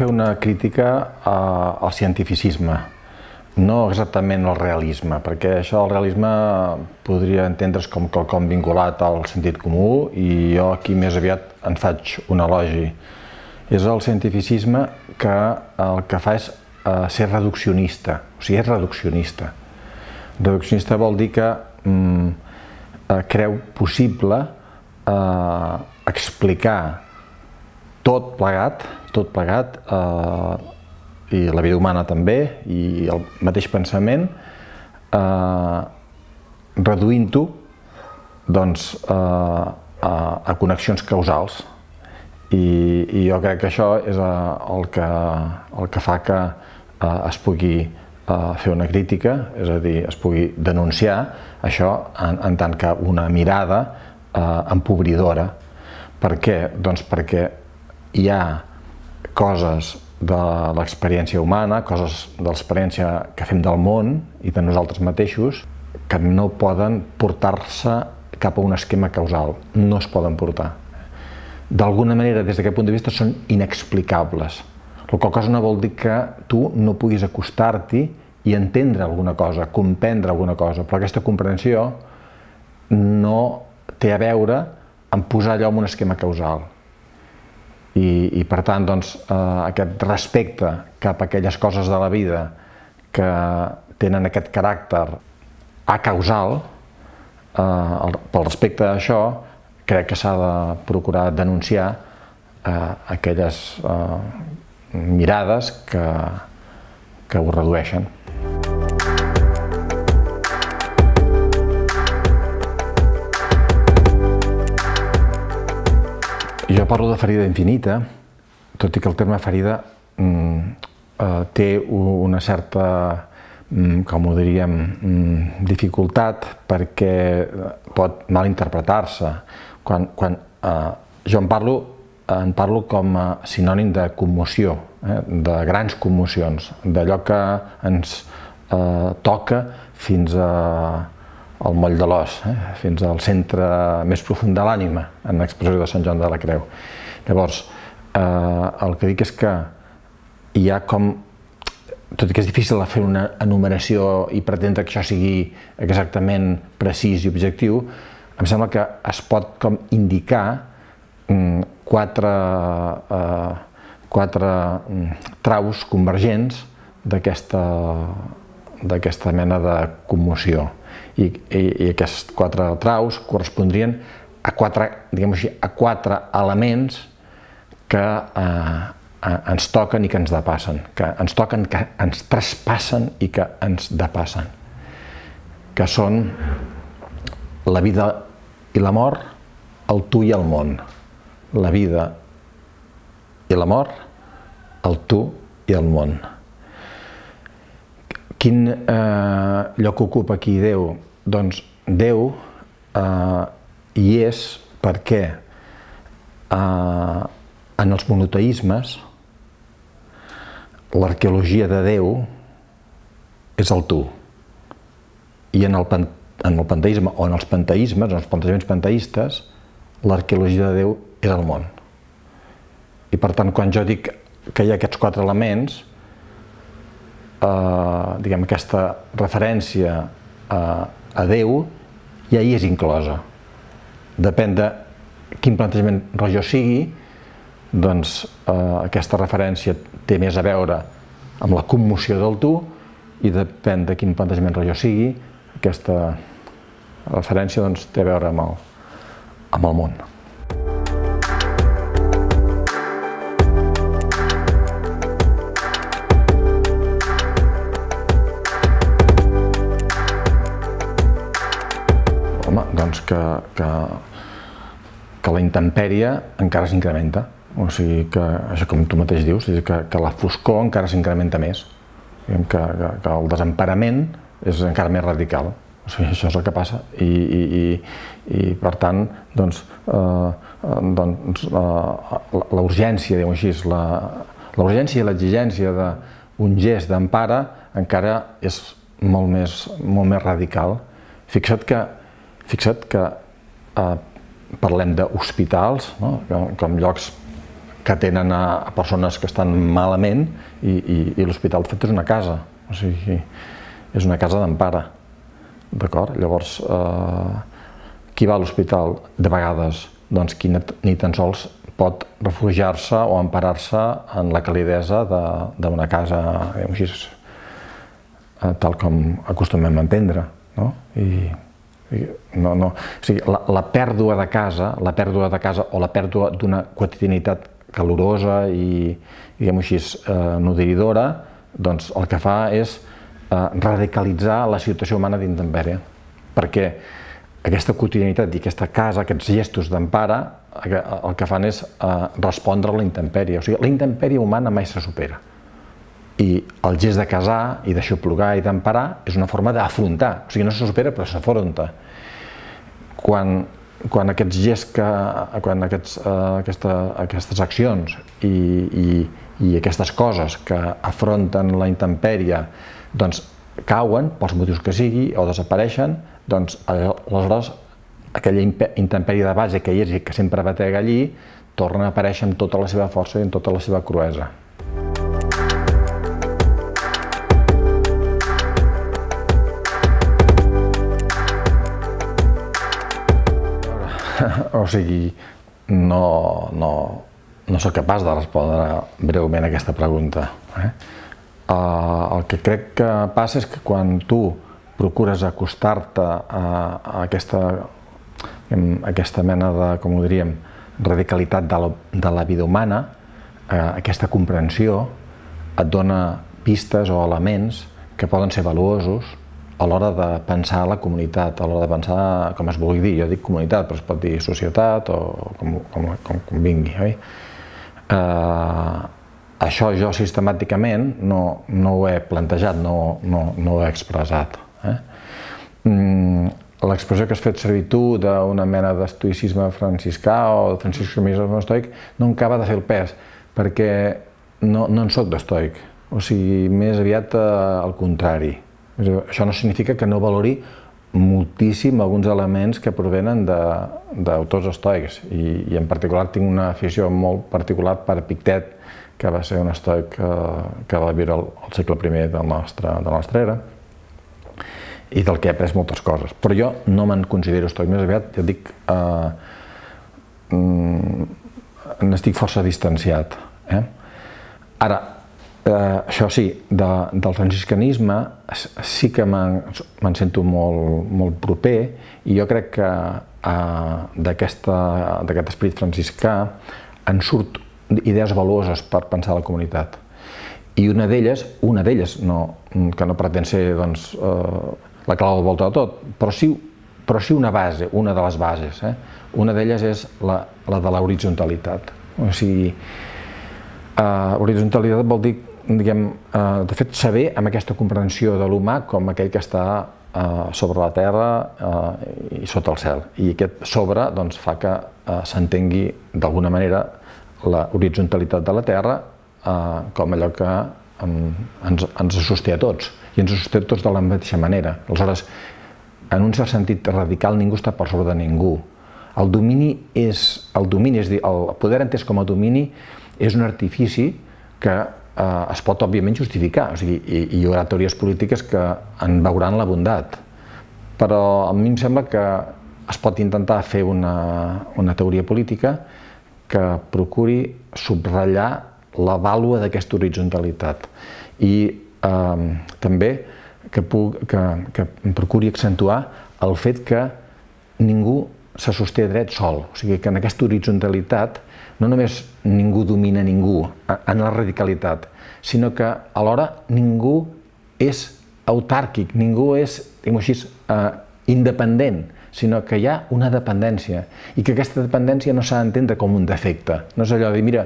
fer una crítica a, al cientificisme, no exactament al realisme, perquè això del realisme podria entendre's com quelcom vinculat al sentit comú i jo aquí més aviat en faig un elogi. És el cientificisme que el que fa és eh, ser reduccionista, o sigui, és reduccionista. Reduccionista vol dir que mm, eh, creu possible eh, explicar tot plegat, tot plegat, eh, i la vida humana també, i el mateix pensament, eh, reduint-ho doncs, eh, a, a connexions causals. I, I jo crec que això és eh, el que, el que fa que eh, es pugui eh, fer una crítica, és a dir, es pugui denunciar això en, en tant que una mirada eh, empobridora. Per què? Doncs perquè hi ha coses de l'experiència humana, coses de l'experiència que fem del món i de nosaltres mateixos, que no poden portar-se cap a un esquema causal, no es poden portar. D'alguna manera, des d'aquest punt de vista, són inexplicables. La qual cosa no vol dir que tu no puguis acostar-t'hi i entendre alguna cosa, comprendre alguna cosa, però aquesta comprensió no té a veure amb posar allò en un esquema causal, i, i per tant, doncs, eh, aquest respecte cap a aquelles coses de la vida que tenen aquest caràcter acausal, eh, el, pel respecte a això, crec que s'ha de procurar denunciar eh, aquelles eh, mirades que, que ho redueixen. Jo parlo de ferida infinita, tot i que el terme ferida mm, eh, té una certa mm, com ho diríem, mm, dificultat perquè eh, pot malinterpretar-se. Quan, quan eh, jo en parlo, en parlo com a sinònim de commoció, eh, de grans commocions, d'allò que ens eh, toca fins a al moll de l'os, eh? fins al centre més profund de l'ànima, en l'expressió de Sant Joan de la Creu. Llavors, eh, el que dic és que hi ha com tot i que és difícil fer una enumeració i pretendre que això sigui exactament precís i objectiu, em sembla que es pot com indicar mm, quatre, eh, quatre mm, traus convergents d'aquesta mena de commoció. I, i, i aquests quatre traus correspondrien a quatre, diguem així, a quatre elements que eh, ens toquen i que ens depassen, que ens toquen, que ens traspassen i que ens depassen, que són la vida i la mort, el tu i el món. La vida i la mort, el tu i el món. Quin eh, lloc ocupa aquí Déu? Doncs Déu eh, hi és perquè eh, en els monoteismes l'arqueologia de Déu és el tu. I en el, pan, en el panteisme o en els panteismes, en els plantejaments panteistes, l'arqueologia de Déu és el món. I per tant, quan jo dic que hi ha aquests quatre elements, Eh, diguem, aquesta referència a, eh, a Déu ja hi és inclosa. Depèn de quin plantejament religiós sigui, doncs eh, aquesta referència té més a veure amb la commoció del tu i depèn de quin plantejament religiós sigui, aquesta referència doncs, té a veure amb el, amb el món. home, doncs que, que, que la intempèrie encara s'incrementa. O sigui que, això com tu mateix dius, que, que la foscor encara s'incrementa més. Que, que, que el desemparament és encara més radical. O sigui, això és el que passa. I, i, i, i per tant, doncs, eh, eh doncs eh, la urgència, diguem així, la, la urgència i l'exigència d'un gest d'empara encara és molt més, molt més radical. Fixa't que Fixa't que eh, parlem d'hospitals, no? com llocs que tenen a, a persones que estan malament i, i, i l'hospital fet és una casa, o sigui, és una casa d'empara, d'acord? Llavors, eh, qui va a l'hospital de vegades? Doncs qui ni tan sols pot refugiar-se o emparar-se en la calidesa d'una casa, diguem així, eh, tal com acostumem a entendre, no? I, no, no. O sigui, la, la pèrdua de casa, la pèrdua de casa o la pèrdua d'una quotidianitat calorosa i, diguem així, eh, nodridora, doncs el que fa és eh, radicalitzar la situació humana d'intempèrie. Perquè aquesta quotidianitat i aquesta casa, aquests gestos d'empara, el que fan és eh, respondre a la intempèrie. O sigui, la intempèrie humana mai se supera. I el gest de casar i d'aixoplugar i d'emparar és una forma d'afrontar, o sigui, no se supera però s'afronta. Quan, quan aquests gest que, quan aquests, eh, aquesta, aquestes accions i, i, i aquestes coses que afronten la intempèria doncs, cauen, pels motius que sigui, o desapareixen, doncs aleshores aquella intempèrie de base que hi és i que sempre batega allí, torna a aparèixer amb tota la seva força i amb tota la seva cruesa. o sigui, no, no, no sóc capaç de respondre breument aquesta pregunta. Eh? eh? El que crec que passa és que quan tu procures acostar-te a, a aquesta, a aquesta mena de, com ho diríem, radicalitat de la, de la vida humana, eh, aquesta comprensió et dona pistes o elements que poden ser valuosos a l'hora de pensar la comunitat, a l'hora de pensar, com es vulgui dir, jo dic comunitat, però es pot dir societat o com, com, com convingui, oi? Eh, això jo sistemàticament no, no ho he plantejat, no, no, no ho he expressat. Eh? Mm, L'expressió que has fet servir tu d'una mena d'estoïcisme franciscà o de franciscomisme estoic no em acaba de fer el pes, perquè no, no en sóc d'estoic, o sigui, més aviat eh, al contrari. Això no significa que no valori moltíssim alguns elements que provenen d'autors estoics I, i en particular tinc una afició molt particular per Pictet, que va ser un estoic que, eh, que va viure al, el segle I del nostre, de la nostra era i del que he après moltes coses. Però jo no me'n considero estoic, més aviat ja dic eh, mm, n'estic força distanciat. Eh? Ara, Eh, això sí, de, del franciscanisme sí que me'n sento molt, molt proper i jo crec que eh, d'aquest esperit franciscà en surt idees valuoses per pensar la comunitat. I una d'elles, una d'elles, no, que no pretén ser doncs, eh, la clau de volta de tot, però sí, però sí una base, una de les bases. Eh? Una d'elles és la, la de l'horitzontalitat. O sigui, eh, horizontalitat vol dir diguem, eh, de fet, saber amb aquesta comprensió de l'humà com aquell que està eh, sobre la terra eh, i sota el cel. I aquest sobre doncs, fa que eh, s'entengui d'alguna manera la horizontalitat de la terra eh, com allò que eh, ens, ens sosté a tots i ens sosté a tots de la mateixa manera. Aleshores, en un cert sentit radical, ningú està per sobre de ningú. El domini és, el domini, és dir, el poder entès com a domini és un artifici que eh, es pot, òbviament, justificar. O sigui, hi, hi haurà teories polítiques que en veuran la bondat. Però a mi em sembla que es pot intentar fer una, una teoria política que procuri subratllar la vàlua d'aquesta horitzontalitat i eh, també que, puc, que, que procuri accentuar el fet que ningú se sosté dret sol, o sigui que en aquesta horitzontalitat no només ningú domina ningú en la radicalitat, sinó que alhora ningú és autàrquic, ningú és, diguem així, eh, independent, sinó que hi ha una dependència i que aquesta dependència no s'ha d'entendre com un defecte. No és allò de dir, mira,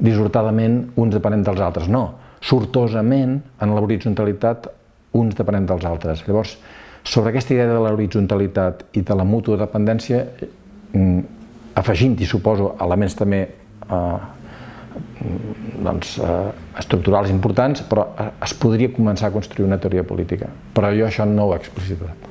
disortadament uns depenem dels altres. No, sortosament, en l'horitzontalitat, uns depenem dels altres. Llavors, sobre aquesta idea de l'horitzontalitat i de la mútua dependència, mm, afegint-hi, suposo, elements també eh, doncs, eh, estructurals importants, però eh, es podria començar a construir una teoria política. Però jo això no ho he explicitat.